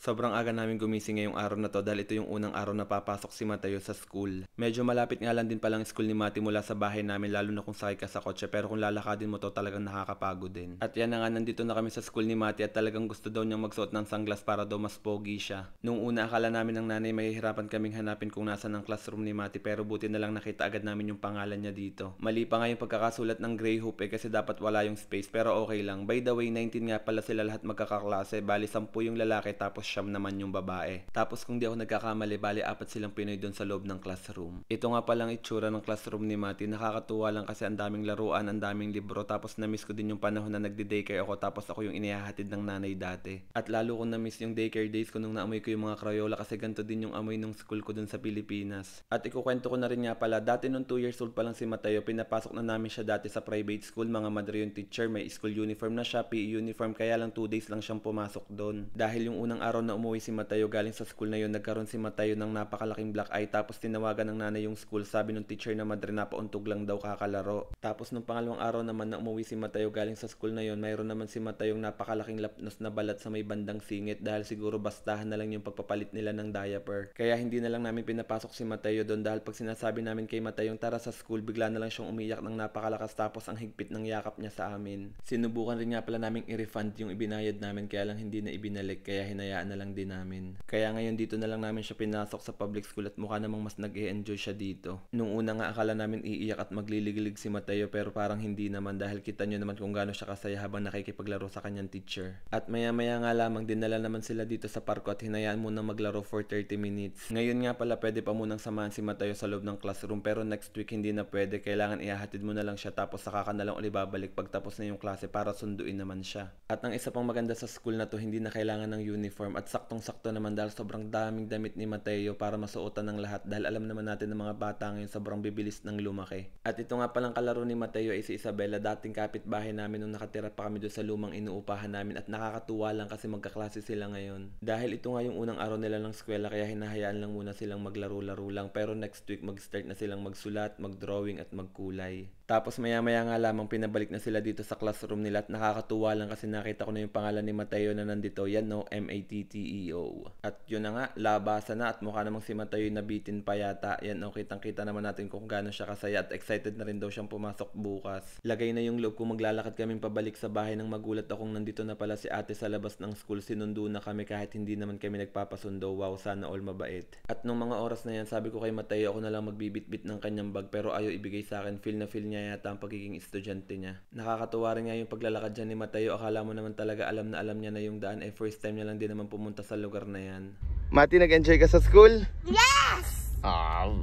Sobrang aga namin gumising ngayong araw na to dahil ito yung unang araw na papasok si Mateo sa school. Medyo malapit nga lang din palang school ni Mati mula sa bahay namin lalo na kung sakay ka sa kotse pero kung lalakadin mo to talagang nakakapagod din. At yan na nga nandito na kami sa school ni Mati at talagang gusto daw niyang magsuot ng sunglass para daw mas pogi siya. Nung una akala namin ng nanay mahihirapan kaming hanapin kung nasa ng classroom ni Mati pero buti na lang nakita agad namin yung pangalan niya dito. Mali pa nga yung pagkakasulat ng Grey hoop eh kasi dapat wala yung space pero okay lang. By the way 19 nga pala sila lahat magkakaklase bali 10 yung lalaki tapos siyam naman yung babae. Tapos kung di ako nagkakamali, bali apat silang Pinoy doon sa loob ng classroom. Ito nga palang itsura ng classroom ni Mati. Nakakatuwa lang kasi ang daming laruan, ang daming libro. Tapos na-miss ko din yung panahon na nagde-daycare ako tapos ako yung inihahatid ng nanay dati. At lalo ko na-miss yung daycare days ko nung naamoy ko yung mga Crayola kasi ganto din yung amoy nung school ko doon sa Pilipinas. At ikukwento ko na rin nga pala, dati nung 2 years old pa lang si Mateo, pinapasok na namin siya dati sa private school. Mga madre yung teacher, may school uniform na siya, PE uniform, kaya lang 2 days lang siyang pumasok doon. Dahil yung unang araw araw na umuwi si Matayo galing sa school na yon, nagkaroon si Matayo ng napakalaking black eye tapos tinawagan ng nanay yung school. Sabi ng teacher na madre pauntog lang daw kakalaro. Tapos nung pangalawang araw naman na umuwi si Matayo galing sa school na yon, mayroon naman si Matayo Matayong napakalaking lapnos na balat sa may bandang singit dahil siguro bastahan na lang yung pagpapalit nila ng diaper. Kaya hindi na lang namin pinapasok si Matayo doon dahil pag sinasabi namin kay Matayong tara sa school, bigla na lang siyang umiyak ng napakalakas tapos ang higpit ng yakap niya sa amin. Sinubukan rin nga pala naming i-refund yung ibinayad namin kaya lang hindi na ibinalik kaya hinayaan na lang din namin. Kaya ngayon dito na lang namin siya pinasok sa public school at mukha namang mas nag -e enjoy siya dito. Nung una nga akala namin iiyak at magliligilig si Mateo pero parang hindi naman dahil kita nyo naman kung gaano siya kasaya habang nakikipaglaro sa kanyang teacher. At maya maya nga lamang dinala naman sila dito sa parko at hinayaan muna maglaro for 30 minutes. Ngayon nga pala pwede pa munang samahan si Mateo sa loob ng classroom pero next week hindi na pwede. Kailangan ihahatid mo na lang siya tapos saka ka na lang uli babalik pagtapos na yung klase para sunduin naman siya. At ang isa pang maganda sa school na to hindi na kailangan ng uniform at saktong-sakto naman dahil sobrang daming damit ni Mateo para masuotan ng lahat dahil alam naman natin ng mga bata ngayon sobrang bibilis ng lumaki. At ito nga palang kalaro ni Mateo ay si Isabela, dating kapitbahay namin nung nakatira pa kami doon sa lumang inuupahan namin at nakakatuwa lang kasi magkaklase sila ngayon. Dahil ito nga yung unang araw nila ng eskwela kaya hinahayaan lang muna silang maglaro-laro lang pero next week mag-start na silang magsulat, mag-drawing at magkulay. Tapos maya-maya nga lamang pinabalik na sila dito sa classroom nila at nakakatuwa lang kasi nakita ko na yung pangalan ni Mateo na nandito. Yan no, M-A-T-T-E-O. At yun na nga, labasan na at mukha namang si Mateo yung nabitin pa yata. Yan no, kitang-kita naman natin kung gaano siya kasaya at excited na rin daw siyang pumasok bukas. Lagay na yung loob kung maglalakad kaming pabalik sa bahay nang magulat akong nandito na pala si ate sa labas ng school. Sinundo na kami kahit hindi naman kami nagpapasundo. Wow, sana all mabait. At nung mga oras na yan, sabi ko kay Mateo ako na lang magbibitbit ng kanyang bag pero ayo ibigay sa akin. Feel na feel niya niya yata ang pagiging estudyante niya. Nakakatuwa rin nga yung paglalakad niya ni Mateo. Akala mo naman talaga alam na alam niya na yung daan. Eh first time niya lang din naman pumunta sa lugar na yan. Mati, nag-enjoy ka sa school? Yes! Ah, oh,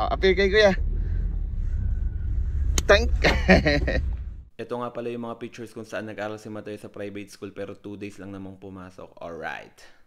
oh, appear kay kuya. Tank! Ito nga pala yung mga pictures kung saan nag-aral si Mateo sa private school pero 2 days lang namang pumasok. Alright.